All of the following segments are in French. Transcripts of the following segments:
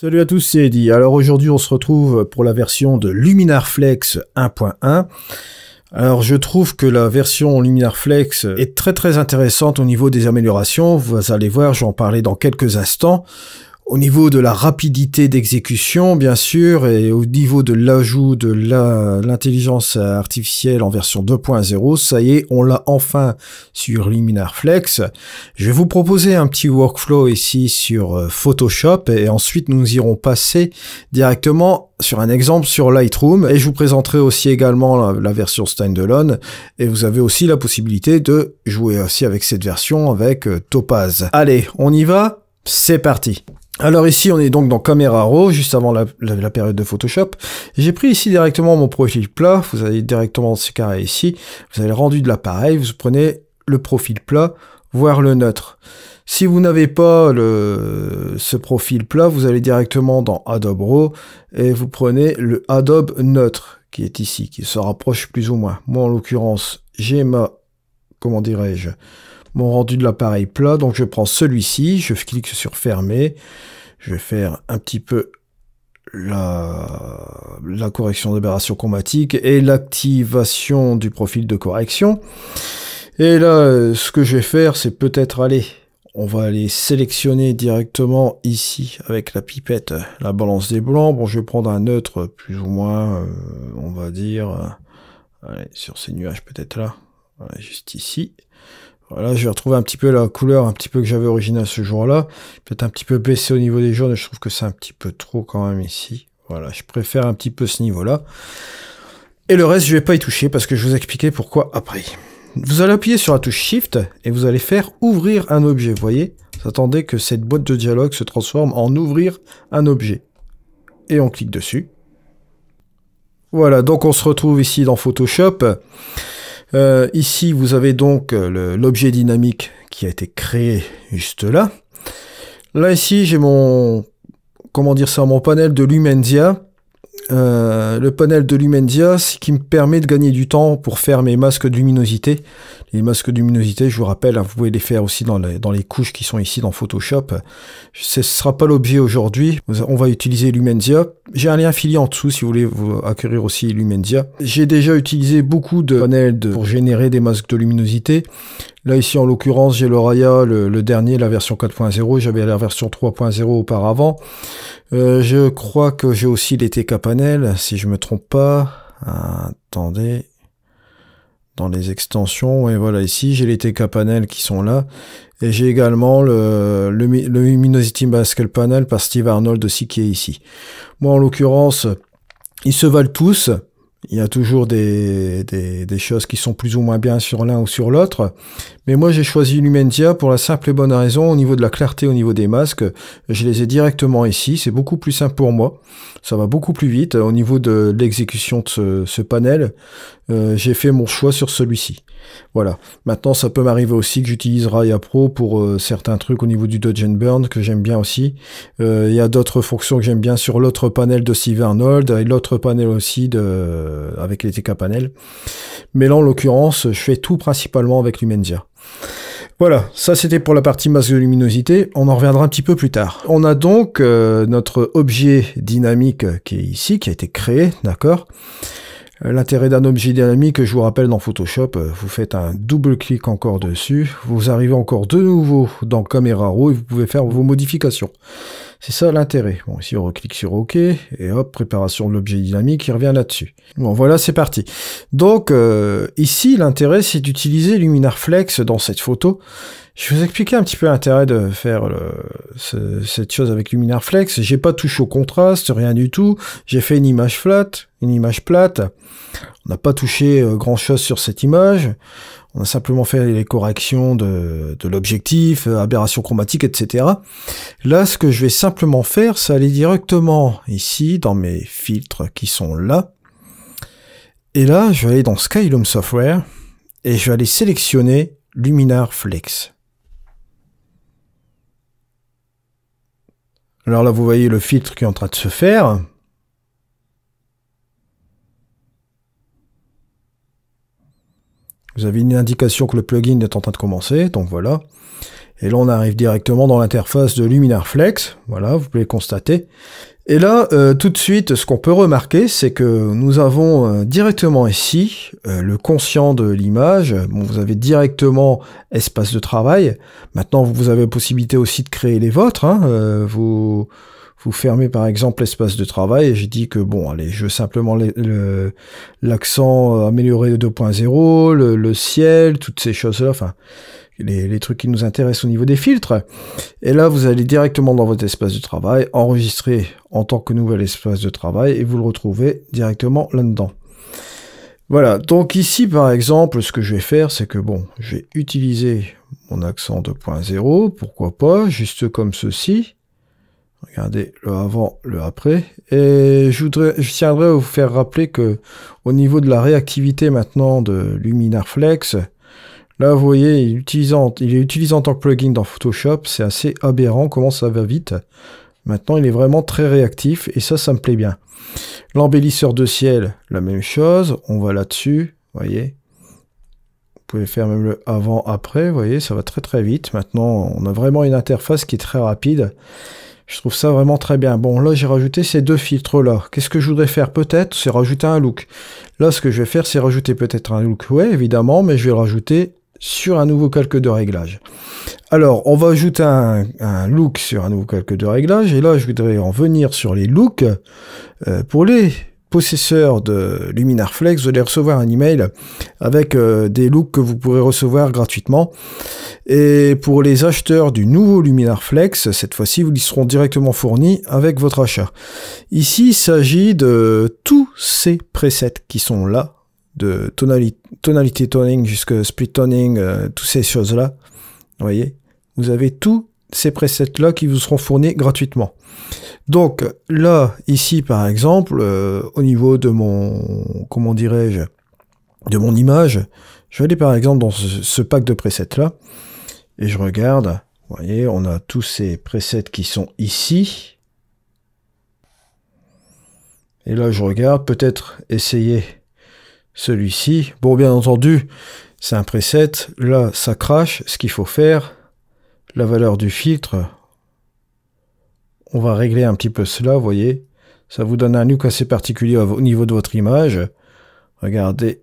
Salut à tous, c'est Eddy. Alors aujourd'hui, on se retrouve pour la version de Luminar Flex 1.1. Alors je trouve que la version Luminar Flex est très très intéressante au niveau des améliorations. Vous allez voir, j'en parlais dans quelques instants au niveau de la rapidité d'exécution, bien sûr, et au niveau de l'ajout de l'intelligence artificielle en version 2.0, ça y est, on l'a enfin sur Luminar Flex. Je vais vous proposer un petit workflow ici sur euh, Photoshop et ensuite nous irons passer directement sur un exemple sur Lightroom et je vous présenterai aussi également la, la version standalone et vous avez aussi la possibilité de jouer aussi avec cette version avec euh, Topaz. Allez, on y va c'est parti alors ici, on est donc dans Camera Raw, juste avant la, période de Photoshop. J'ai pris ici directement mon profil plat. Vous allez directement dans ce carré ici. Vous avez le rendu de l'appareil. Vous prenez le profil plat, voire le neutre. Si vous n'avez pas le, ce profil plat, vous allez directement dans Adobe Raw et vous prenez le Adobe neutre qui est ici, qui se rapproche plus ou moins. Moi, en l'occurrence, j'ai ma, comment dirais-je, mon rendu de l'appareil plat. Donc je prends celui-ci, je clique sur fermer, je vais faire un petit peu la, la correction d'aberration chromatique et l'activation du profil de correction. Et là, ce que je vais faire, c'est peut-être aller, on va aller sélectionner directement ici avec la pipette la balance des blancs. Bon, je vais prendre un neutre plus ou moins, euh, on va dire, euh, allez, sur ces nuages peut-être là, juste ici. Voilà, vais retrouver un petit peu la couleur un petit peu que j'avais originale ce jour-là. Peut-être un petit peu baissé au niveau des jaunes, je trouve que c'est un petit peu trop quand même ici. Voilà, je préfère un petit peu ce niveau-là. Et le reste, je vais pas y toucher parce que je vous expliquer pourquoi après. Vous allez appuyer sur la touche Shift et vous allez faire ouvrir un objet. Vous voyez, vous attendez que cette boîte de dialogue se transforme en ouvrir un objet. Et on clique dessus. Voilà, donc on se retrouve ici dans Photoshop. Euh, ici, vous avez donc euh, l'objet dynamique qui a été créé juste là. Là, ici, j'ai mon, comment dire ça, mon panel de lumenzia. Euh, le panel de ce qui me permet de gagner du temps pour faire mes masques de luminosité. Les masques de luminosité, je vous rappelle, hein, vous pouvez les faire aussi dans les, couches qui sont ici dans Photoshop. Ce sera pas l'objet aujourd'hui. On va utiliser Lumendia. J'ai un lien filier en dessous si vous voulez vous acquérir aussi Lumendia. J'ai déjà utilisé beaucoup de panels de, pour générer des masques de luminosité. Là, ici, en l'occurrence, j'ai le Raya, le, dernier, la version 4.0. J'avais la version 3.0 auparavant. Euh, je crois que j'ai aussi les Panel, si je me trompe pas. Ah, attendez. Dans les extensions, et voilà, ici, j'ai les TK Panel qui sont là. Et j'ai également le, le, le Luminosity Basket Panel par Steve Arnold aussi qui est ici. Moi, en l'occurrence, ils se valent tous. Il y a toujours des, choses qui sont plus ou moins bien sur l'un ou sur l'autre. Mais moi, j'ai choisi Lumentia pour la simple et bonne raison, au niveau de la clarté, au niveau des masques, je les ai directement ici. C'est beaucoup plus simple pour moi. Ça va beaucoup plus vite. Euh, au niveau de l'exécution de ce, panel, euh, j'ai fait mon choix sur celui-ci. Voilà. Maintenant, ça peut m'arriver aussi que j'utilise Raya Pro pour euh, certains trucs au niveau du Dodge Burn que j'aime bien aussi. Euh, il y a d'autres fonctions que j'aime bien sur l'autre panel de Steve Arnold et l'autre panel aussi de, euh, avec les TK panel. Mais là, en l'occurrence, je fais tout principalement avec Lumenzia. Voilà, ça c'était pour la partie masque de luminosité, on en reviendra un petit peu plus tard. On a donc notre objet dynamique qui est ici, qui a été créé, d'accord euh, l'intérêt d'un objet dynamique, je vous rappelle dans Photoshop, euh, vous faites un double clic encore dessus, vous arrivez encore de nouveau dans Camera Raw et vous pouvez faire vos modifications. C'est ça l'intérêt. Bon, ici on reclique sur OK et hop, préparation de l'objet dynamique, il revient là-dessus. Bon, voilà, c'est parti. Donc euh, ici, l'intérêt c'est d'utiliser Luminar Flex dans cette photo je vous expliquer un petit peu l'intérêt de faire cette chose avec Luminar Flex. J'ai pas touché au contraste, rien du tout. J'ai fait une image flat, une image plate. On n'a pas touché euh, grand chose sur cette image. On a simplement fait les corrections de, l'objectif, euh, aberration chromatique, etc. Là, ce que je vais simplement faire, c'est aller directement ici dans mes filtres qui sont là. Et là, je vais aller dans Skyloom Software et je vais aller sélectionner Luminar Flex. Alors là, vous voyez le filtre qui est en train de se faire. Vous avez une indication que le plugin est en train de commencer, donc voilà. Et là, on arrive directement dans l'interface de Luminar Flex. Voilà, vous pouvez le constater. Et là, euh, tout de suite, ce qu'on peut remarquer, c'est que nous avons euh, directement ici euh, le conscient de l'image. vous avez directement espace de travail. Maintenant, vous avez possibilité aussi de créer les vôtres. Hein. vous, vous fermez par exemple l'espace de travail et j'ai dit que bon allez je veux simplement l'accent amélioré 2.0 le, ciel toutes ces choses là les, trucs qui nous intéressent au niveau des filtres. Et là, vous allez directement dans votre espace de travail, enregistrer en tant que nouvel espace de travail, et vous le retrouvez directement là-dedans. Voilà, donc ici par exemple, ce que je vais faire, c'est que bon, je vais utiliser mon accent 2.0, pourquoi pas, juste comme ceci. Regardez le avant, le après. Et je, voudrais, tiendrai à vous faire rappeler que au niveau de la réactivité maintenant de Luminar Flex, Là, vous voyez, il est, utilisant, utilisé en tant que plugin dans Photoshop. C'est assez aberrant comment ça va vite. Maintenant, il est vraiment très réactif et ça, ça me plaît bien. L'embellisseur de ciel, la même chose. On va là-dessus, voyez. Vous pouvez faire même le avant-après, vous voyez, ça va très très vite. Maintenant, on a vraiment une interface qui est très rapide. Je trouve ça vraiment très bien. Bon, là, j'ai rajouté ces deux filtres-là. Qu'est-ce que je voudrais faire peut-être C'est rajouter un look. Là, ce que je vais faire, c'est rajouter peut-être un look. oui évidemment, mais je vais rajouter sur un nouveau calque de réglage. Alors, on va ajouter un, look sur un nouveau calque de réglage. Et là, je voudrais en venir sur les looks. Euh, pour les possesseurs de Luminar Flex, vous allez recevoir un email avec euh, des looks que vous pourrez recevoir gratuitement. Et pour les acheteurs du nouveau Luminar Flex, cette fois-ci, vous y seront directement fournis avec votre achat. Ici, il s'agit de tous ces presets qui sont là de tonalité, toning jusque split toning, tous euh, toutes ces choses-là. Vous voyez Vous avez tous ces presets-là qui vous seront fournis gratuitement. Donc là, ici par exemple, euh, au niveau de mon, comment dirais-je, de mon image, je vais aller par exemple dans ce pack de presets-là, et je regarde, vous voyez, on a tous ces presets qui sont ici. Et là, je regarde, peut-être essayer celui-ci. Bon, bien entendu, c'est un preset. Là, ça crache. Ce qu'il faut faire, la valeur du filtre, on va régler un petit peu cela, vous voyez. Ça vous donne un look assez particulier au niveau de votre image. Regardez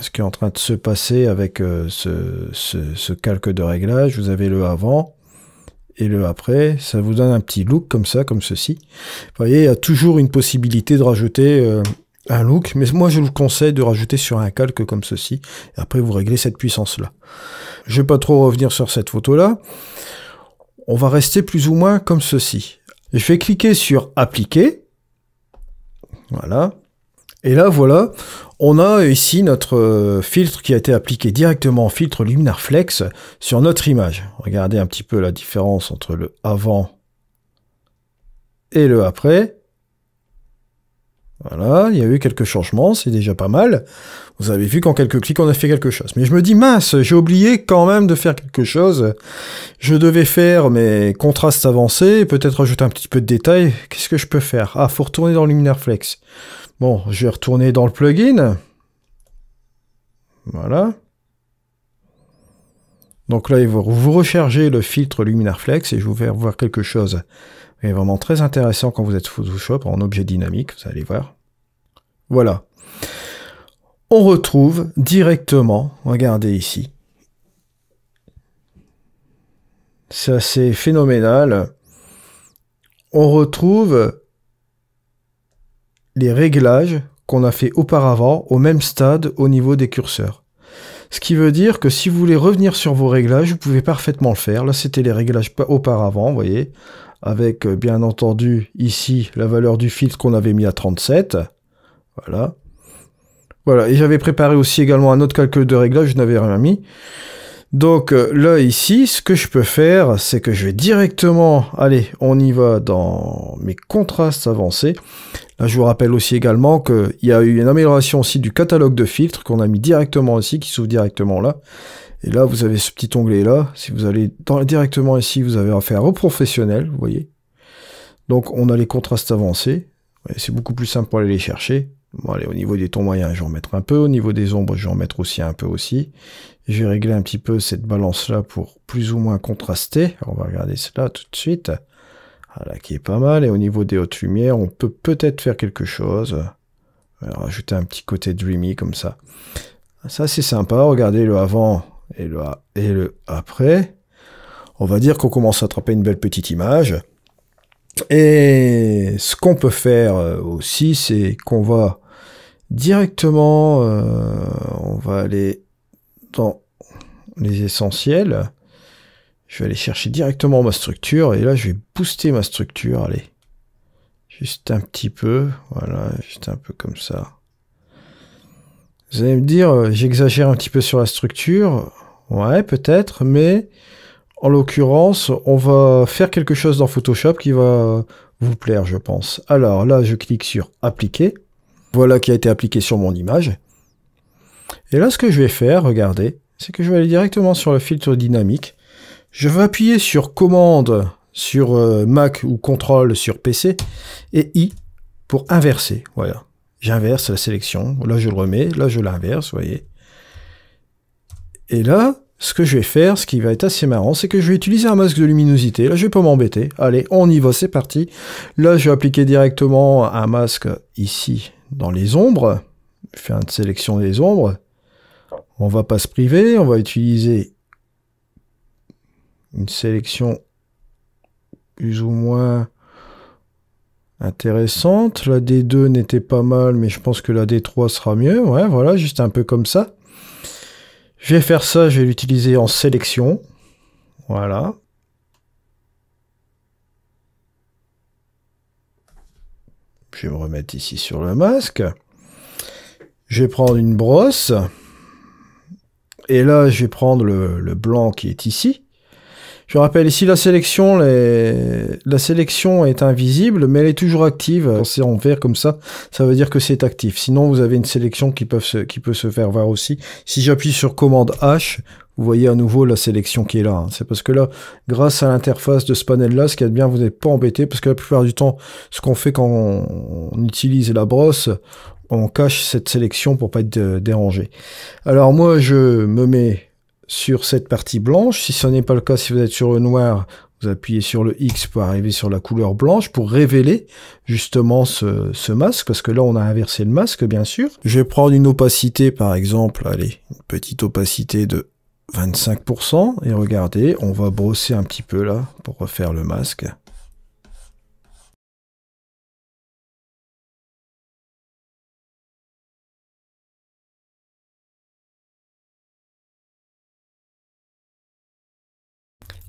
ce qui est en train de se passer avec euh, ce, calque de réglage. Vous avez le avant et le après. Ça vous donne un petit look comme ça, comme ceci. Vous voyez, il y a toujours une possibilité de rajouter... Euh, un look, mais moi je vous conseille de rajouter sur un calque comme ceci, et après vous réglez cette puissance-là. Je vais pas trop revenir sur cette photo-là, on va rester plus ou moins comme ceci. Je vais cliquer sur appliquer, voilà, et là voilà, on a ici notre euh, filtre qui a été appliqué directement en filtre Luminar Flex sur notre image. Regardez un petit peu la différence entre le avant et le après. Voilà, il y a eu quelques changements, c'est déjà pas mal. Vous avez vu qu'en quelques clics, on a fait quelque chose. Mais je me dis, mince, j'ai oublié quand même de faire quelque chose. Je devais faire mes contrastes avancés, peut-être ajouter un petit peu de détails. Qu'est-ce que je peux faire Ah, faut retourner dans Luminaire Flex. Bon, je vais retourner dans le plugin. Voilà. Donc là, vous rechargez le filtre Luminaire Flex et je vais vous faire voir quelque chose est vraiment très intéressant quand vous êtes Photoshop en objet dynamique, vous allez voir. Voilà. On retrouve directement, regardez ici. C'est assez phénoménal. On retrouve les réglages qu'on a fait auparavant au même stade au niveau des curseurs. Ce qui veut dire que si vous voulez revenir sur vos réglages, vous pouvez parfaitement le faire. Là, c'était les réglages auparavant, vous voyez, avec euh, bien entendu ici la valeur du filtre qu'on avait mis à 37. Voilà. Voilà, et j'avais préparé aussi également un autre calcul de réglage, je n'avais rien mis. Donc euh, là ici, ce que je peux faire, c'est que je vais directement, allez, on y va dans mes contrastes avancés. Là, je vous rappelle aussi également qu'il y a eu une amélioration aussi du catalogue de filtres qu'on a mis directement ici, qui s'ouvre directement là. Et là, vous avez ce petit onglet là. Si vous allez directement ici, vous avez affaire au professionnel, vous voyez. Donc on a les contrastes avancés. C'est beaucoup plus simple pour aller les chercher. Bon, allez, au niveau des tons moyens, je vais en mettre un peu. Au niveau des ombres, je vais en mettre aussi un peu aussi. Je vais régler un petit peu cette balance-là pour plus ou moins contraster. on va regarder cela tout de suite. Voilà, ah, qui est pas mal. Et au niveau des hautes lumières, on peut peut-être faire quelque chose. Alors, rajouter un petit côté dreamy comme ça. Ah, ça, c'est sympa. Regardez le avant et le, et le après. On va dire qu'on commence à attraper une belle petite image. Et ce qu'on peut faire euh, aussi, c'est qu'on va Directement, euh, on va aller dans les essentiels. Je vais aller chercher directement ma structure et là je vais booster ma structure. Allez, juste un petit peu, voilà, juste un peu comme ça. Vous allez me dire, euh, j'exagère un petit peu sur la structure. Ouais, peut-être, mais en l'occurrence, on va faire quelque chose dans Photoshop qui va vous plaire, je pense. Alors là, je clique sur Appliquer. Voilà qui a été appliqué sur mon image. Et là, ce que je vais faire, regardez, c'est que je vais aller directement sur le filtre dynamique. Je vais appuyer sur commande sur euh, Mac ou contrôle sur PC et I pour inverser. Voilà. J'inverse la sélection. Là, je le remets. Là, je l'inverse, voyez. Et là, ce que je vais faire, ce qui va être assez marrant, c'est que je vais utiliser un masque de luminosité. Là, je vais pas m'embêter. Allez, on y va, c'est parti. Là, je vais appliquer directement un masque ici dans les ombres, faire une sélection des ombres, on va pas se priver, on va utiliser une sélection plus ou moins intéressante. La D2 n'était pas mal, mais je pense que la D3 sera mieux. Ouais, voilà, juste un peu comme ça. Je vais faire ça, je vais l'utiliser en sélection. Voilà. Je vais me remettre ici sur le masque. Je vais prendre une brosse. Et là, je vais prendre le, le blanc qui est ici. Je rappelle ici la sélection, la sélection est invisible, mais elle est toujours active. C'est en vert comme ça, ça veut dire que c'est actif. Sinon, vous avez une sélection qui, peut se faire voir aussi. Si j'appuie sur commande H, vous voyez à nouveau la sélection qui est là. Hein. C'est parce que là, grâce à l'interface de ce panel-là, ce qui est bien, vous n'êtes pas embêté, parce que la plupart du temps, ce qu'on fait quand on, utilise la brosse, on cache cette sélection pour pas être dérangé. Alors moi, je me mets sur cette partie blanche. Si ce n'est pas le cas, si vous êtes sur le noir, vous appuyez sur le X pour arriver sur la couleur blanche pour révéler justement ce, masque, parce que là on a inversé le masque bien sûr. Je vais prendre une opacité par exemple, allez, une petite opacité de 25%, et regardez, on va brosser un petit peu là pour refaire le masque.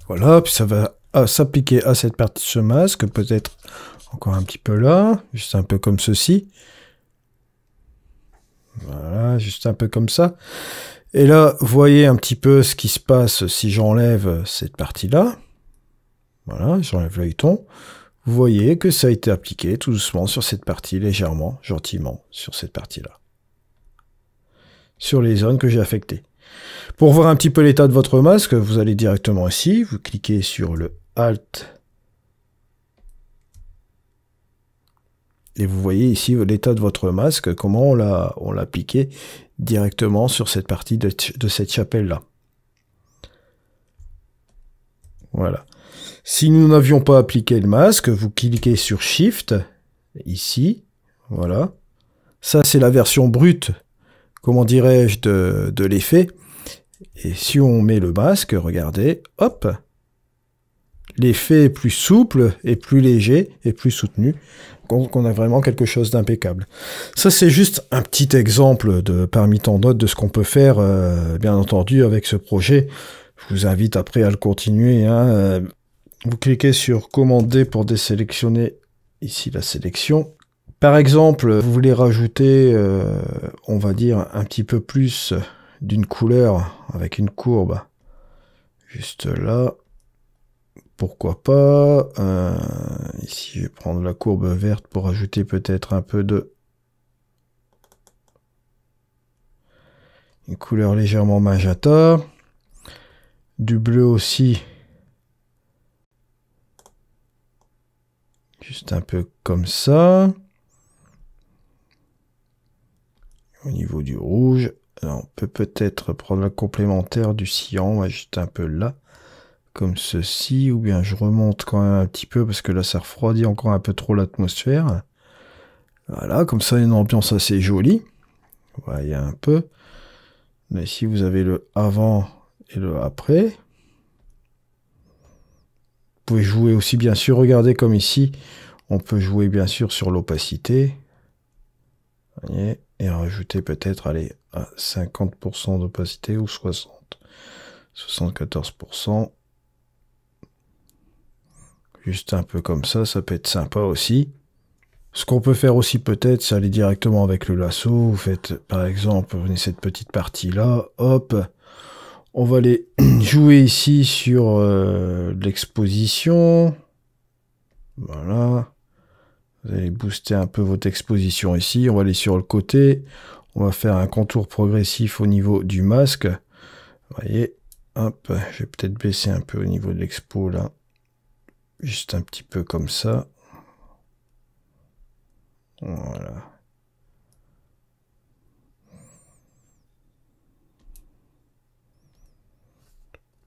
Voilà, puis ça va ah, s'appliquer à cette partie de ce masque, peut-être encore un petit peu là, juste un peu comme ceci. Voilà, juste un peu comme ça. Et là, voyez un petit peu ce qui se passe si j'enlève cette partie-là. Voilà, j'enlève ton. Vous voyez que ça a été appliqué tout doucement sur cette partie, légèrement, gentiment, sur cette partie-là. Sur les zones que j'ai affectées. Pour voir un petit peu l'état de votre masque, vous allez directement ici, vous cliquez sur le Alt et vous voyez ici l'état de votre masque, comment on l'a appliqué directement sur cette partie de, de cette chapelle là. Voilà. Si nous n'avions pas appliqué le masque, vous cliquez sur Shift ici, voilà. Ça c'est la version brute comment dirais-je, de, l'effet. Et si on met le masque, regardez, hop, l'effet est plus souple et plus léger et plus soutenu. Donc on a vraiment quelque chose d'impeccable. Ça c'est juste un petit exemple de parmi tant d'autres de ce qu'on peut faire, euh, bien entendu, avec ce projet. Je vous invite après à le continuer. Hein. Euh, vous cliquez sur commander pour désélectionner ici la sélection. Par exemple, vous voulez rajouter, euh, on va dire, un petit peu plus d'une couleur avec une courbe juste là. Pourquoi pas euh, Ici, je vais prendre la courbe verte pour ajouter peut-être un peu de... Une couleur légèrement magenta. Du bleu aussi. Juste un peu comme ça. Au niveau du rouge, on peut peut-être prendre la complémentaire du cyan, juste un peu là, comme ceci, ou bien je remonte quand même un petit peu parce que là ça refroidit encore un peu trop l'atmosphère. Voilà, comme ça une ambiance assez jolie. Voyez un peu. Mais si vous avez le avant et le après, vous pouvez jouer aussi bien sûr, regardez comme ici, on peut jouer bien sûr sur l'opacité. Voyez, et rajouter peut-être aller à 50% d'opacité ou 60 74% juste un peu comme ça ça peut être sympa aussi ce qu'on peut faire aussi peut-être c'est aller directement avec le lasso vous faites par exemple cette petite partie là hop on va aller jouer ici sur euh, l'exposition voilà vous allez booster un peu votre exposition ici. On va aller sur le côté. On va faire un contour progressif au niveau du masque. Vous voyez, hop, je vais peut-être baisser un peu au niveau de l'expo là. Juste un petit peu comme ça. Voilà.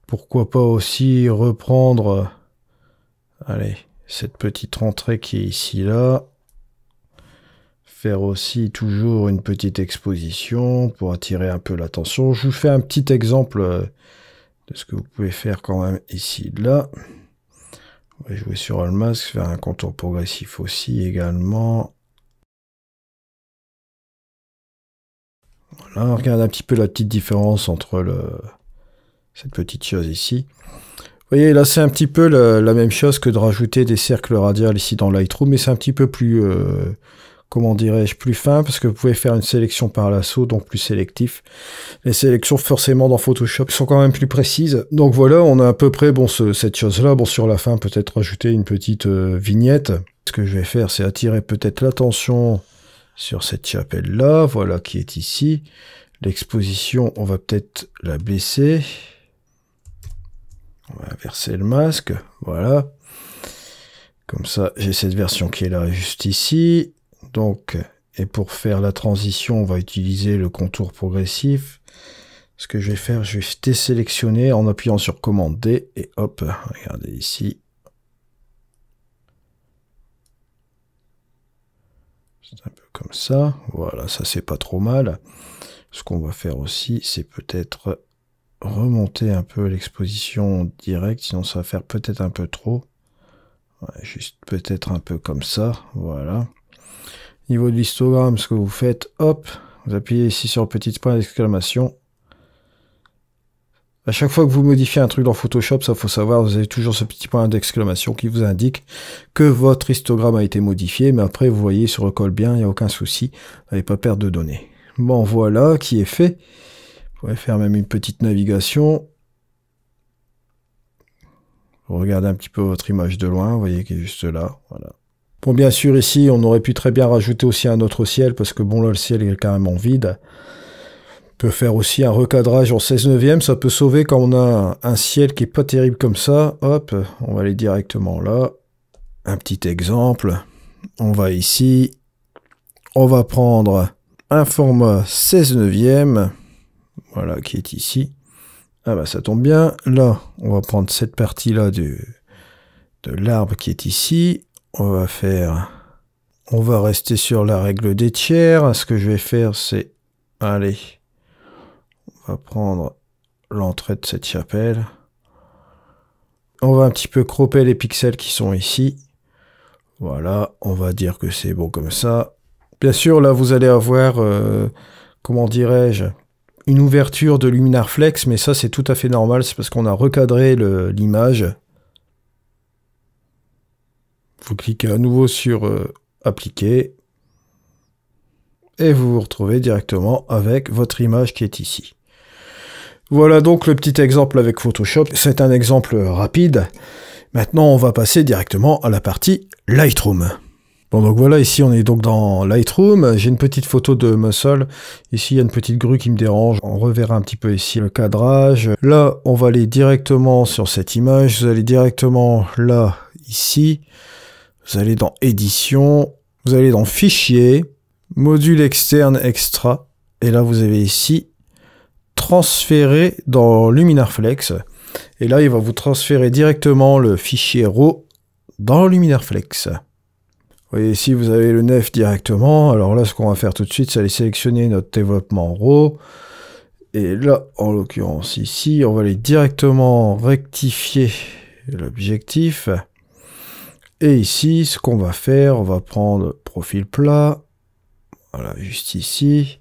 Pourquoi pas aussi reprendre... Euh, allez, cette petite rentrée qui est ici là. Faire aussi toujours une petite exposition pour attirer un peu l'attention. Je vous fais un petit exemple euh, de ce que vous pouvez faire quand même ici là. On va jouer sur le masque, faire un contour progressif aussi également. Voilà, regarde un petit peu la petite différence entre cette petite chose ici voyez, là, c'est un petit peu la, même chose que de rajouter des cercles radiales ici dans Lightroom, mais c'est un petit peu plus, euh, comment dirais-je, plus fin, parce que vous pouvez faire une sélection par l'assaut, donc plus sélectif. Les sélections, forcément, dans Photoshop sont quand même plus précises. Donc voilà, on a à peu près bon, cette chose-là. Bon, sur la fin, peut-être rajouter une petite euh, vignette. Ce que je vais faire, c'est attirer peut-être l'attention sur cette chapelle-là, voilà, qui est ici. L'exposition, on va peut-être la blesser. On va inverser le masque, voilà. Comme ça, j'ai cette version qui est là juste ici. Donc, et pour faire la transition, on va utiliser le contour progressif. Ce que je vais faire, je vais désélectionner en appuyant sur commande D et hop, regardez ici. C'est un peu comme ça. Voilà, ça c'est pas trop mal. Ce qu'on va faire aussi, c'est peut-être remonter un peu l'exposition directe, sinon ça va faire peut-être un peu trop. juste peut-être un peu comme ça, voilà. Niveau de l'histogramme, ce que vous faites, hop, vous appuyez ici sur le petit point d'exclamation. À chaque fois que vous modifiez un truc dans Photoshop, ça faut savoir, vous avez toujours ce petit point d'exclamation qui vous indique que votre histogramme a été modifié, mais après vous voyez, il se recolle bien, il n'y a aucun souci, vous n'allez pas perdre de données. Bon voilà, qui est fait pouvez faire même une petite navigation. Regardez un petit peu votre image de loin, vous voyez qu'il est juste là. Bon, bien sûr, ici, on aurait pu très bien rajouter aussi un autre ciel, parce que bon, là, le ciel est carrément vide. On peut faire aussi un recadrage en 16 neuvième, ça peut sauver quand on a un ciel qui est pas terrible comme ça. Hop, on va aller directement là. Un petit exemple. On va ici. On va prendre un format 16 neuvième voilà, qui est ici. Ah bah ça tombe bien, là, on va prendre cette partie-là de, l'arbre qui est ici, on va faire... On va rester sur la règle des tiers, ce que je vais faire c'est... Allez, on va prendre l'entrée de cette chapelle. On va un petit peu cropper les pixels qui sont ici. Voilà, on va dire que c'est bon comme ça. Bien sûr, là, vous allez avoir, euh, comment dirais-je, une ouverture de luminar flex, mais ça c'est tout à fait normal, c'est parce qu'on a recadré l'image. Vous cliquez à nouveau sur euh, appliquer et vous vous retrouvez directement avec votre image qui est ici. Voilà donc le petit exemple avec Photoshop. C'est un exemple rapide. Maintenant, on va passer directement à la partie Lightroom. Bon, donc voilà, ici on est donc dans Lightroom. J'ai une petite photo de Muscle. Ici, il y a une petite grue qui me dérange. On reverra un petit peu ici le cadrage. Là, on va aller directement sur cette image. Vous allez directement là, ici. Vous allez dans Édition. Vous allez dans Fichier, Module externe extra. Et là, vous avez ici Transférer dans Luminarflex. Et là, il va vous transférer directement le fichier RAW dans Luminarflex voyez ici, vous avez le nef directement. Alors là, ce qu'on va faire tout de suite, c'est aller sélectionner notre développement RAW. Et là, en l'occurrence ici, on va aller directement rectifier l'objectif. Et ici, ce qu'on va faire, on va prendre profil plat. Voilà, juste ici.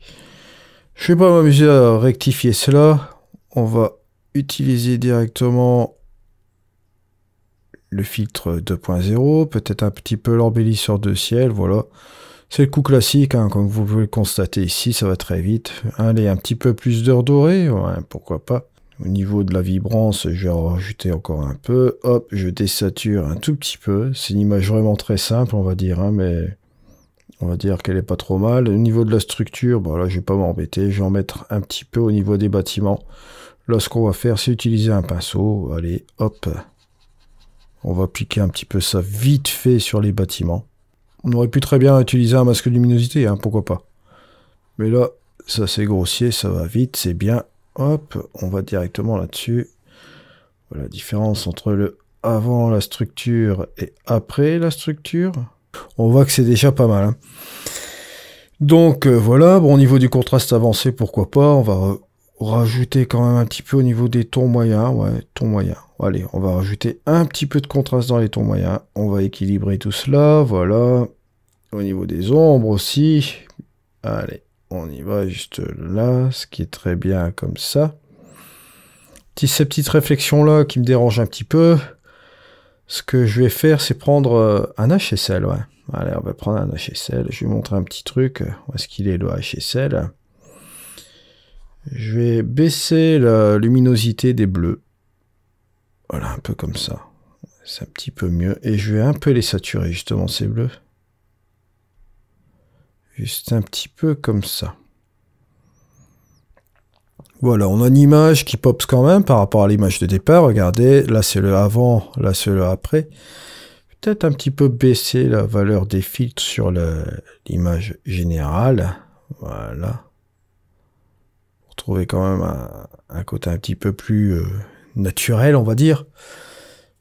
Je ne vais pas m'amuser à rectifier cela. On va utiliser directement le filtre 2.0, peut-être un petit peu l'embellisseur de ciel, voilà. C'est le coup classique, hein, comme vous pouvez le constater ici, ça va très vite. Allez, un petit peu plus d'heures dorées, pourquoi pas. Au niveau de la vibrance, je vais en rajouter encore un peu. Hop, je désature un tout petit peu. C'est une image vraiment très simple, on va dire, hein, mais on va dire qu'elle est pas trop mal. Au niveau de la structure, je là, je vais pas m'embêter. Je vais en mettre un petit peu au niveau des bâtiments. Là, ce qu'on va faire, c'est utiliser un pinceau. Allez, hop, on va appliquer un petit peu ça vite fait sur les bâtiments. On aurait pu très bien utiliser un masque de luminosité, hein, pourquoi pas. Mais là, ça c'est grossier, ça va vite, c'est bien. Hop, on va directement là-dessus. Voilà la différence entre le avant la structure et après la structure. On voit que c'est déjà pas mal. Hein. Donc euh, voilà, bon au niveau du contraste avancé, pourquoi pas, on va rajouter quand même un petit peu au niveau des tons moyens. Ouais, tons moyens. Allez, on va rajouter un petit peu de contraste dans les tons moyens. On va équilibrer tout cela, voilà. Au niveau des ombres aussi. Allez, on y va juste là, ce qui est très bien comme ça. Cette petite réflexion là qui me dérange un petit peu, ce que je vais faire, c'est prendre euh, un HSL, ouais. Allez, on va prendre un HSL. Je vais montrer un petit truc. Où est-ce qu'il est, le HSL je vais baisser la luminosité des bleus. Voilà, un peu comme ça. C'est un petit peu mieux. Et je vais un peu les saturer, justement, ces bleus. Juste un petit peu comme ça. Voilà, on a une image qui pops quand même par rapport à l'image de départ. Regardez, là c'est le avant, là c'est le après. Peut-être un petit peu baisser la valeur des filtres sur l'image générale. Voilà trouver quand même un, côté un petit peu plus euh, naturel, on va dire.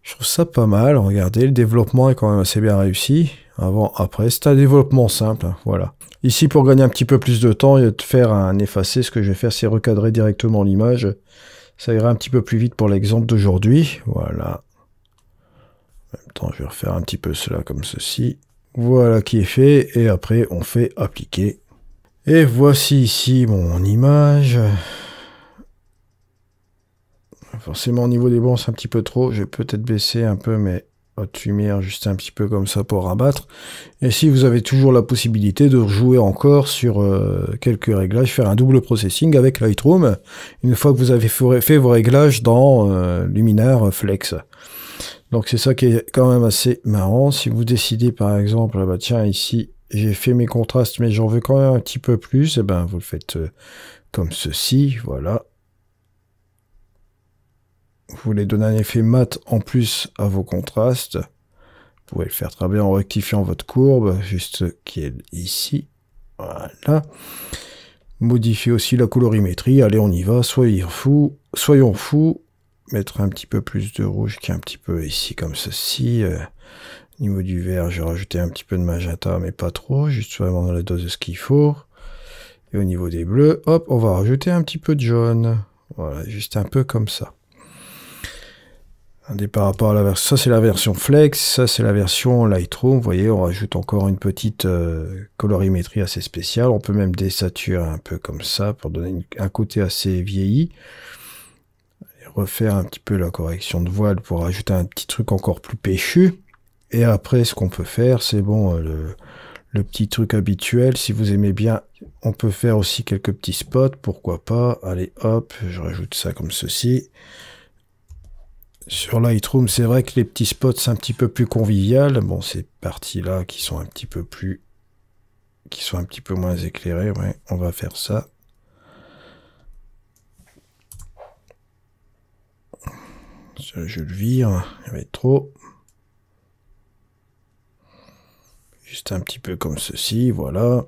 Je trouve ça pas mal. Regardez, le développement est quand même assez bien réussi. Avant, après, c'est un développement simple. Hein, voilà. Ici, pour gagner un petit peu plus de temps, et de faire un effacé, ce que je vais faire, c'est recadrer directement l'image. Ça ira un petit peu plus vite pour l'exemple d'aujourd'hui. Voilà. En même temps, je vais refaire un petit peu cela comme ceci. Voilà qui est fait. Et après, on fait appliquer. Et voici ici mon image. Forcément, au niveau des blancs, un petit peu trop. Je vais peut-être baisser un peu mais haute lumière juste un petit peu comme ça pour rabattre. Et si vous avez toujours la possibilité de jouer encore sur euh, quelques réglages, faire un double processing avec Lightroom, une fois que vous avez fait vos réglages dans euh, luminaire Flex. Donc c'est ça qui est quand même assez marrant. Si vous décidez par exemple, ah bah tiens, ici, j'ai fait mes contrastes, mais j'en veux quand même un petit peu plus, et eh ben vous le faites euh, comme ceci, voilà. Vous voulez donner un effet mat en plus à vos contrastes. Vous pouvez le faire très bien en rectifiant votre courbe, juste qui est ici. Voilà. Modifier aussi la colorimétrie. Allez, on y va. Soyez fou Soyons fous. Mettre un petit peu plus de rouge qui est un petit peu ici, comme ceci. Euh, au niveau du vert, j'ai rajouté un petit peu de magenta, mais pas trop, juste vraiment dans la dose de ce qu'il faut. Et au niveau des bleus, hop, on va rajouter un petit peu de jaune. Voilà, juste un peu comme ça. par rapport à la version, ça c'est la version Flex, ça c'est la version Lightroom. Vous voyez, on rajoute encore une petite euh, colorimétrie assez spéciale. On peut même désaturer un peu comme ça pour donner un côté assez vieilli. Et refaire un petit peu la correction de voile pour rajouter un petit truc encore plus péchu. Et après, ce qu'on peut faire, c'est bon, euh, le, petit truc habituel. Si vous aimez bien, on peut faire aussi quelques petits spots. Pourquoi pas Allez, hop, je rajoute ça comme ceci. Sur Lightroom, c'est vrai que les petits spots, c'est un petit peu plus convivial. Bon, ces parties-là qui sont un petit peu plus... qui sont un petit peu moins éclairées, ouais, on va faire ça. Je le vire, il va avait trop. Juste un petit peu comme ceci, voilà.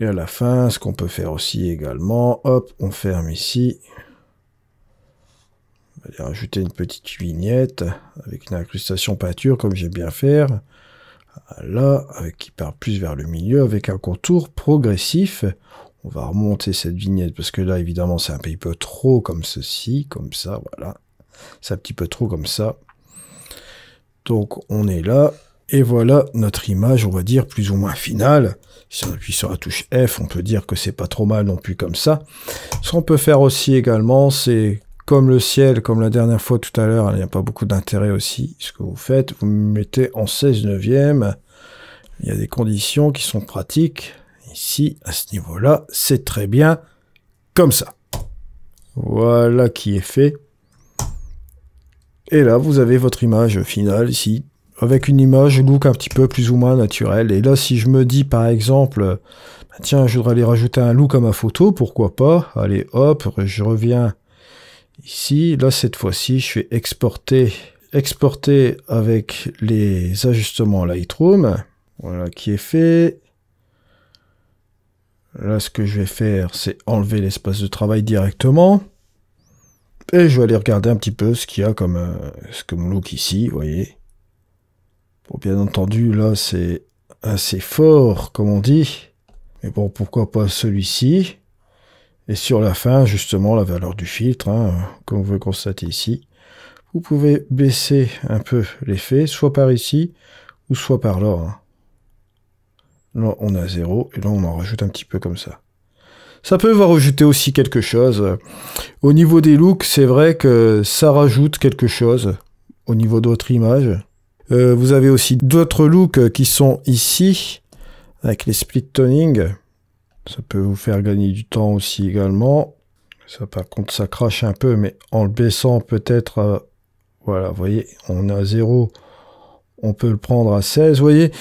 Et à la fin, ce qu'on peut faire aussi également, hop, on ferme ici. On va rajouter une petite vignette avec une incrustation peinture comme j'aime bien faire. Là, qui part plus vers le milieu avec un contour progressif. On va remonter cette vignette parce que là, évidemment, c'est un petit peu trop comme ceci, comme ça, voilà. C'est un petit peu trop comme ça. Donc, on est là. Et voilà notre image, on va dire, plus ou moins finale. Si on appuie sur la touche F, on peut dire que c'est pas trop mal non plus comme ça. Ce qu'on peut faire aussi également, c'est comme le ciel, comme la dernière fois tout à l'heure, il n'y a pas beaucoup d'intérêt aussi ce que vous faites. Vous mettez en 16 neuvième. Il y a des conditions qui sont pratiques. Ici, à ce niveau-là, c'est très bien comme ça. Voilà qui est fait. Et là, vous avez votre image finale ici, avec une image, look un petit peu plus ou moins naturel. Et là, si je me dis par exemple, bah, tiens, je voudrais aller rajouter un look à ma photo, pourquoi pas Allez, hop, je reviens ici. Là, cette fois-ci, je fais exporter, exporter avec les ajustements Lightroom. Voilà qui est fait. Là, ce que je vais faire, c'est enlever l'espace de travail directement. Et je vais aller regarder un petit peu ce qu'il y a comme, euh, ce que mon look ici, vous voyez. Bon, bien entendu, là, c'est assez fort, comme on dit. Mais bon, pourquoi pas celui-ci Et sur la fin, justement, la valeur du filtre, hein, comme vous le constatez ici. Vous pouvez baisser un peu l'effet, soit par ici, ou soit par là. Hein. Là, on a zéro. et là, on en rajoute un petit peu comme ça. Ça peut vous rajouter aussi quelque chose. Au niveau des looks, c'est vrai que ça rajoute quelque chose au niveau d'autres images. Euh, vous avez aussi d'autres looks qui sont ici, avec les split toning. Ça peut vous faire gagner du temps aussi également. Ça par contre ça crache un peu, mais en le baissant peut-être, euh, voilà, vous voyez, on a 0, on peut le prendre à 16, vous voyez.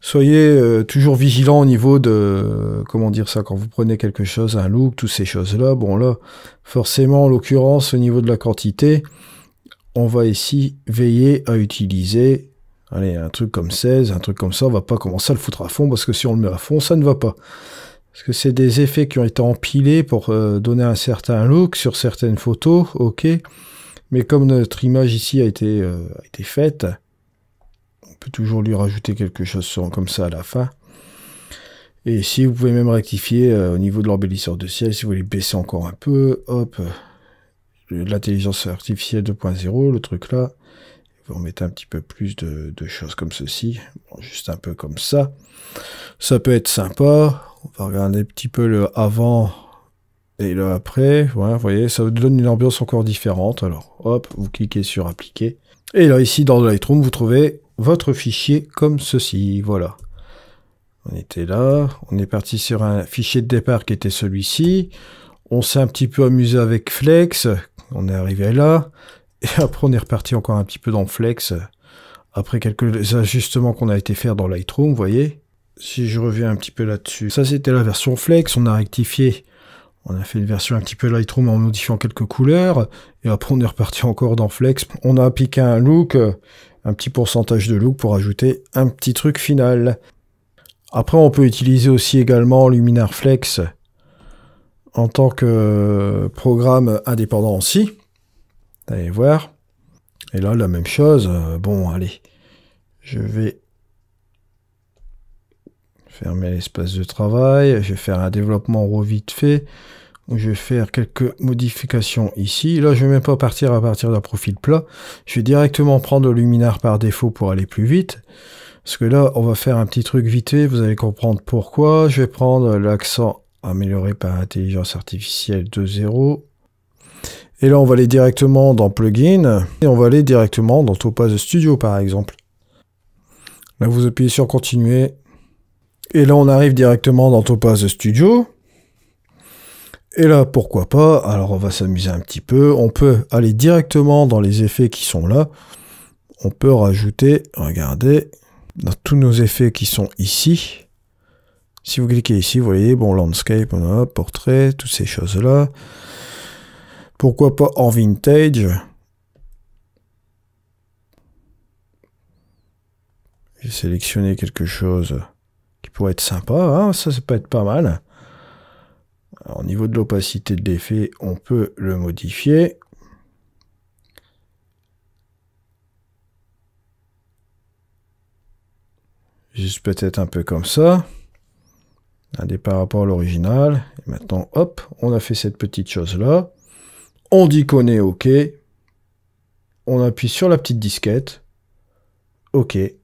Soyez euh, toujours vigilant au niveau de, comment dire ça, quand vous prenez quelque chose, un look, toutes ces choses-là. Bon là, forcément, en l'occurrence, au niveau de la quantité, on va ici veiller à utiliser Allez, un truc comme 16, un truc comme ça, on va pas commencer à le foutre à fond, parce que si on le met à fond, ça ne va pas. Parce que c'est des effets qui ont été empilés pour euh, donner un certain look sur certaines photos, ok. Mais comme notre image ici a été, euh, faite, on peut toujours lui rajouter quelque chose comme ça à la fin. Et ici, vous pouvez même rectifier euh, au niveau de l'embellisseur de ciel, si vous voulez baisser encore un peu, hop, l'intelligence artificielle 2.0, le truc là on met un petit peu plus de, choses comme ceci, juste un peu comme ça. Ça peut être sympa. On va regarder un petit peu le avant et le après. Voilà, vous voyez, ça vous donne une ambiance encore différente. Alors, hop, vous cliquez sur appliquer. Et là, ici, dans Lightroom, vous trouvez votre fichier comme ceci. Voilà. On était là. On est parti sur un fichier de départ qui était celui-ci. On s'est un petit peu amusé avec Flex. On est arrivé là. Et après, on est reparti encore un petit peu dans Flex, euh, après quelques ajustements qu'on a été faire dans Lightroom, vous voyez. Si je reviens un petit peu là-dessus, ça c'était la version Flex, on a rectifié, on a fait une version un petit peu Lightroom en modifiant quelques couleurs, et après on est reparti encore dans Flex. On a appliqué un look, euh, un petit pourcentage de look pour ajouter un petit truc final. Après, on peut utiliser aussi également Luminar Flex euh, en tant que programme indépendant aussi. Allez voir. Et là, la même chose. Euh, bon, allez. Je vais fermer l'espace de travail. Je vais faire un développement vite fait. Je vais faire quelques modifications ici. Là, je ne vais même pas partir à partir d'un profil plat. Je vais directement prendre le luminaire par défaut pour aller plus vite. Parce que là, on va faire un petit truc vite fait. Vous allez comprendre pourquoi. Je vais prendre l'accent amélioré par intelligence artificielle 2.0. Et là, on va aller directement dans Plugin, et on va aller directement dans Topaz Studio, par exemple. Là, vous appuyez sur Continuer, et là, on arrive directement dans Topaz Studio. Et là, pourquoi pas Alors, on va s'amuser un petit peu. On peut aller directement dans les effets qui sont là. On peut rajouter, regardez, dans tous nos effets qui sont ici. Si vous cliquez ici, vous voyez, bon, landscape, portrait, toutes ces choses-là. Pourquoi pas en vintage J'ai sélectionné quelque chose qui pourrait être sympa. Hein, ça, ça peut être pas mal. au niveau de l'opacité de l'effet, on peut le modifier. Juste peut-être un peu comme ça. Un départ par rapport à l'original. Et maintenant, hop, on a fait cette petite chose-là. On dit qu'on est OK. On appuie sur la petite disquette. OK. Et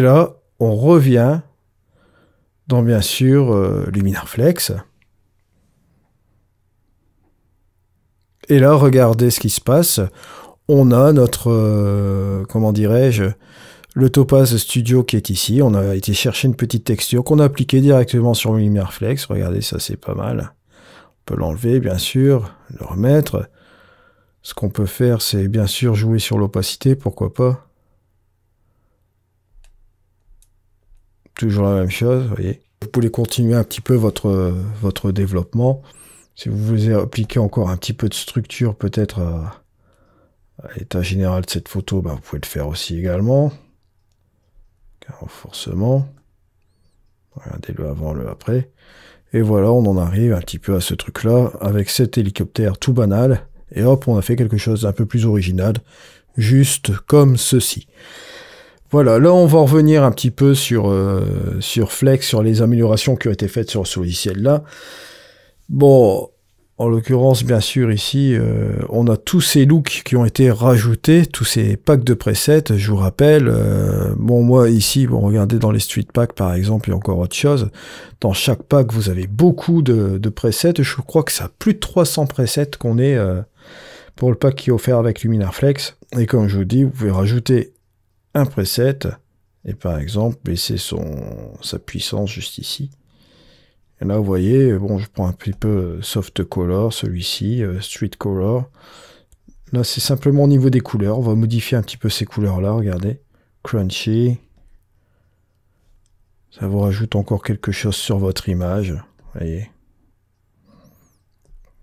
là, on revient dans bien sûr euh, Luminar Flex. Et là, regardez ce qui se passe. On a notre, euh, comment dirais-je, le Topaz Studio qui est ici. On a été chercher une petite texture qu'on a appliquée directement sur Flex, Regardez, ça c'est pas mal. On peut l'enlever bien sûr, le remettre. Ce qu'on peut faire, c'est bien sûr jouer sur l'opacité, pourquoi pas. Toujours la même chose, vous voyez. Vous pouvez continuer un petit peu votre, votre développement. Si vous voulez appliquer encore un petit peu de structure, peut-être euh, à, l'état général de cette photo, ben, vous pouvez le faire aussi également renforcement. Regardez-le avant, le après. Et voilà, on en arrive un petit peu à ce truc-là, avec cet hélicoptère tout banal. Et hop, on a fait quelque chose d'un peu plus original, juste comme ceci. Voilà, là on va revenir un petit peu sur, euh, sur Flex, sur les améliorations qui ont été faites sur ce logiciel-là. Bon, en l'occurrence, bien sûr, ici, euh, on a tous ces looks qui ont été rajoutés, tous ces packs de presets. Je vous rappelle, euh, bon, moi, ici, vous regardez dans les Street Packs, par exemple, et encore autre chose. Dans chaque pack, vous avez beaucoup de, de presets. Je crois que ça a plus de 300 presets qu'on est euh, pour le pack qui est offert avec Flex. Et comme je vous dis, vous pouvez rajouter un preset et par exemple baisser son, sa puissance juste ici. Et là, vous voyez, bon, je prends un petit peu euh, soft color, celui-ci, euh, street color. Là, c'est simplement au niveau des couleurs. On va modifier un petit peu ces couleurs-là, regardez. Crunchy. Ça vous rajoute encore quelque chose sur votre image. voyez.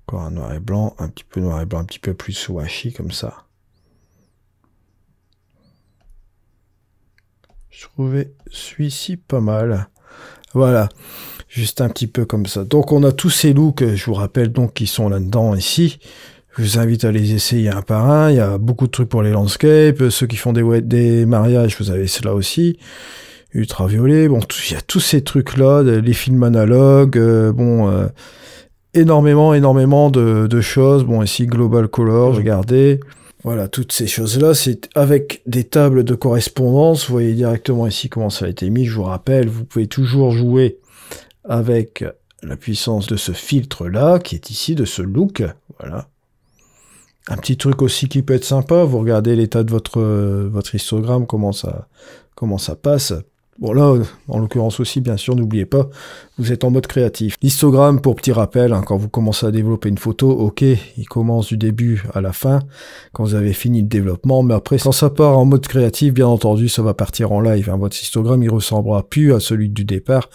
Encore un noir et blanc, un petit peu noir et blanc, un petit peu plus washi comme ça. Je trouvais celui-ci pas mal. Voilà. Juste un petit peu comme ça. Donc on a tous ces looks, je vous rappelle donc, qui sont là-dedans ici. Je vous invite à les essayer un par un. Il y a beaucoup de trucs pour les landscapes. Ceux qui font des, des mariages, vous avez cela aussi. Ultraviolet. Bon, il y a tous ces trucs-là, les films analogues. Euh, bon, euh, énormément, énormément de, de, choses. Bon, ici, Global Color, regardez. Voilà, toutes ces choses-là, c'est avec des tables de correspondance. Vous voyez directement ici comment ça a été mis. Je vous rappelle, vous pouvez toujours jouer avec la puissance de ce filtre-là, qui est ici, de ce look. Voilà. Un petit truc aussi qui peut être sympa, vous regardez l'état de votre, euh, votre histogramme, comment ça, comment ça passe. Bon là, en l'occurrence aussi, bien sûr, n'oubliez pas, vous êtes en mode créatif. L'histogramme, pour petit rappel, hein, quand vous commencez à développer une photo, ok, il commence du début à la fin, quand vous avez fini le développement, mais après, quand ça part en mode créatif, bien entendu, ça va partir en live. Hein. Votre histogramme, il ressemblera plus à celui du départ,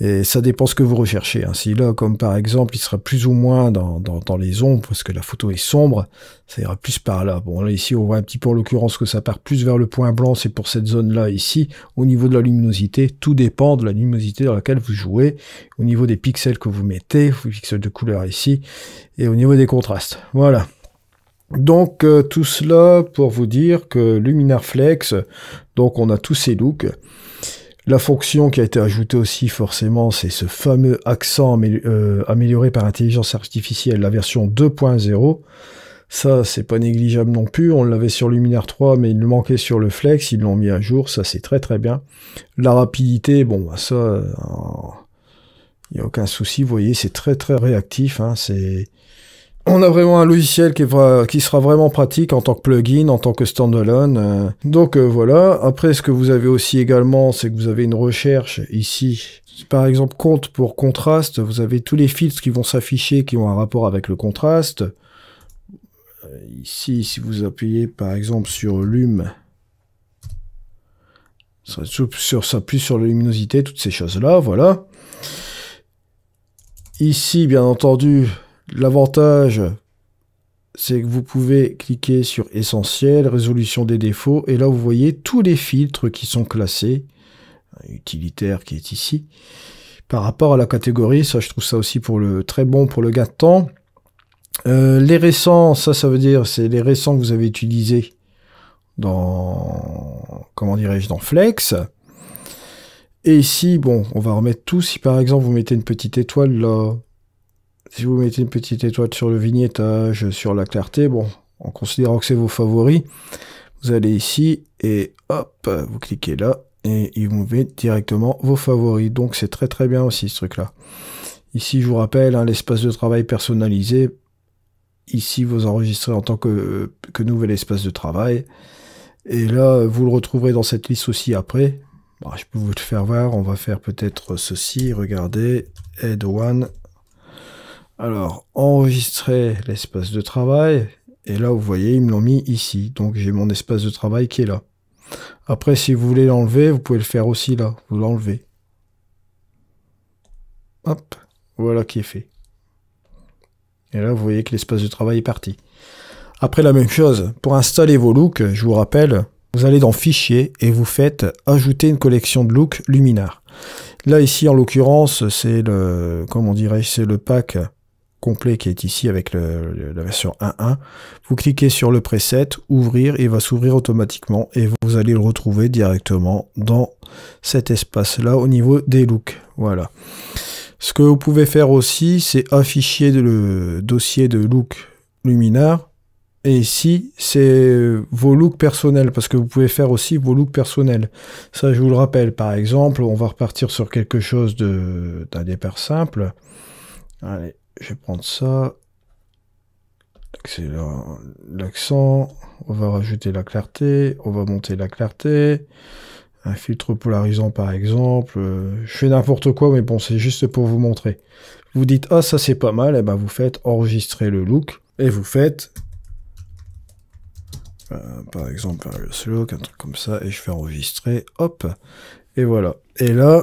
et ça dépend ce que vous recherchez. Si là, comme par exemple, il sera plus ou moins dans, dans, les ombres, parce que la photo est sombre, ça ira plus par là. Bon, là, ici, on voit un petit peu en l'occurrence que ça part plus vers le point blanc, c'est pour cette zone-là ici. Au niveau de la luminosité, tout dépend de la luminosité dans laquelle vous jouez, au niveau des pixels que vous mettez, les pixels de couleur ici, et au niveau des contrastes. Voilà. Donc euh, tout cela pour vous dire que Luminar Flex, donc on a tous ces looks. La fonction qui a été ajoutée aussi forcément, c'est ce fameux accent euh, amélioré par intelligence artificielle, la version 2.0. Ça, c'est pas négligeable non plus. On l'avait sur Luminaire 3, mais il manquait sur le Flex. Ils l'ont mis à jour. Ça, c'est très très bien. La rapidité, bon, bah, ça, il euh, n'y a aucun souci. Vous voyez, c'est très très réactif. Hein. C'est on a vraiment un logiciel qui, sera vraiment pratique en tant que plugin, en tant que standalone. Euh. Donc euh, voilà. Après, ce que vous avez aussi également, c'est que vous avez une recherche ici. Par exemple, compte pour contraste, vous avez tous les filtres qui vont s'afficher, qui ont un rapport avec le contraste. Euh, ici, si vous appuyez par exemple sur Lume, ça s'appuie sur la luminosité, toutes ces choses-là, voilà. Ici, bien entendu, L'avantage, c'est que vous pouvez cliquer sur Essentiel, Résolution des défauts, et là vous voyez tous les filtres qui sont classés, utilitaire qui est ici, par rapport à la catégorie, ça je trouve ça aussi pour le très bon pour le gain de temps. Euh, les récents, ça ça veut dire c'est les récents que vous avez utilisés dans comment dirais-je dans Flex. Et ici, bon, on va remettre tout. Si par exemple vous mettez une petite étoile là, si vous mettez une petite étoile sur le vignettage, sur la clarté, bon, en considérant que c'est vos favoris, vous allez ici et hop, vous cliquez là et il vous met directement vos favoris. Donc c'est très très bien aussi ce truc là. Ici, je vous rappelle, hein, l'espace de travail personnalisé. Ici, vous enregistrez en tant que, nouvel espace de travail. Et là, vous le retrouverez dans cette liste aussi après. Bah, je peux vous le faire voir. On va faire peut-être ceci. Regardez, Head One alors, enregistrer l'espace de travail. Et là, vous voyez, ils me l'ont mis ici. Donc, j'ai mon espace de travail qui est là. Après, si vous voulez l'enlever, vous pouvez le faire aussi là. Vous l'enlevez. Hop, voilà qui est fait. Et là, vous voyez que l'espace de travail est parti. Après, la même chose, pour installer vos looks, je vous rappelle, vous allez dans Fichier et vous faites Ajouter une collection de looks Luminar. Là, ici, en l'occurrence, c'est le, comment dirais-je, c'est le pack complet qui est ici avec la version 1.1. Vous cliquez sur le preset, ouvrir, et il va s'ouvrir automatiquement et vous allez le retrouver directement dans cet espace-là au niveau des looks. Voilà. Ce que vous pouvez faire aussi, c'est afficher le dossier de look luminaire Et ici, c'est euh, vos looks personnels, parce que vous pouvez faire aussi vos looks personnels. Ça, je vous le rappelle. Par exemple, on va repartir sur quelque chose d'un départ simple je vais prendre ça. C'est l'accent. On va rajouter la clarté. On va monter la clarté. Un filtre polarisant, par exemple. Euh, je fais n'importe quoi, mais bon, c'est juste pour vous montrer. Vous dites, ah, ça c'est pas mal. Et eh ben, vous faites enregistrer le look. Et vous faites, euh, par exemple, un look, un truc comme ça. Et je fais enregistrer. Hop. Et voilà. Et là,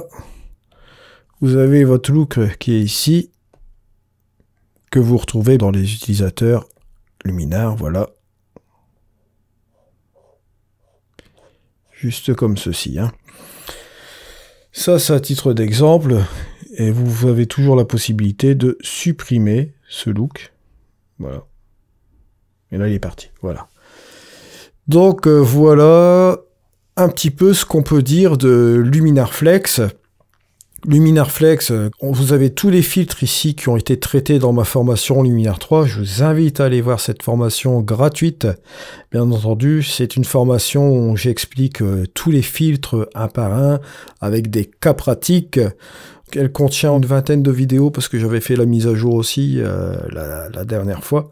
vous avez votre look qui est ici que vous retrouvez dans les utilisateurs Luminar, voilà. Juste comme ceci. Hein. Ça, c'est à titre d'exemple, et vous avez toujours la possibilité de supprimer ce look. Voilà. Et là, il est parti. Voilà. Donc, euh, voilà un petit peu ce qu'on peut dire de Luminar Flex. Luminar Flex, euh, vous avez tous les filtres ici qui ont été traités dans ma formation Luminar 3. Je vous invite à aller voir cette formation gratuite. Bien entendu, c'est une formation où j'explique euh, tous les filtres un par un avec des cas pratiques. Elle contient une vingtaine de vidéos parce que j'avais fait la mise à jour aussi euh, la, la dernière fois.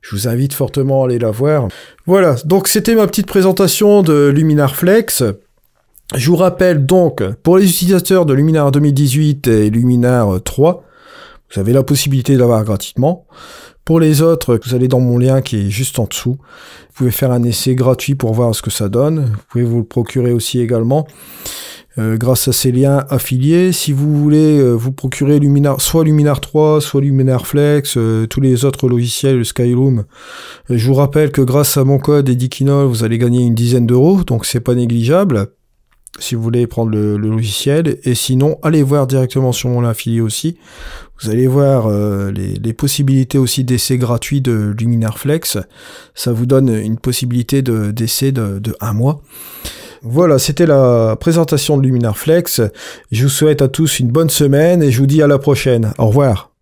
Je vous invite fortement à aller la voir. Voilà, donc c'était ma petite présentation de Luminar Flex. Je vous rappelle donc, pour les utilisateurs de Luminar 2018 et Luminar 3, vous avez la possibilité d'avoir gratuitement. Pour les autres, vous allez dans mon lien qui est juste en dessous. Vous pouvez faire un essai gratuit pour voir ce que ça donne. Vous pouvez vous le procurer aussi également euh, grâce à ces liens affiliés. Si vous voulez euh, vous procurer Luminar, soit Luminar 3, soit Luminar Flex, euh, tous les autres logiciels, le Skyroom, je vous rappelle que grâce à mon code Edikinol, vous allez gagner une dizaine d'euros, donc c'est pas négligeable si vous voulez prendre le, logiciel. Et sinon, allez voir directement sur mon affilié aussi. Vous allez voir euh, les, possibilités aussi d'essai gratuit de Luminar Flex. Ça vous donne une possibilité d'essai de, de, un mois. Voilà, c'était la présentation de Luminar Flex. Je vous souhaite à tous une bonne semaine et je vous dis à la prochaine. Au revoir.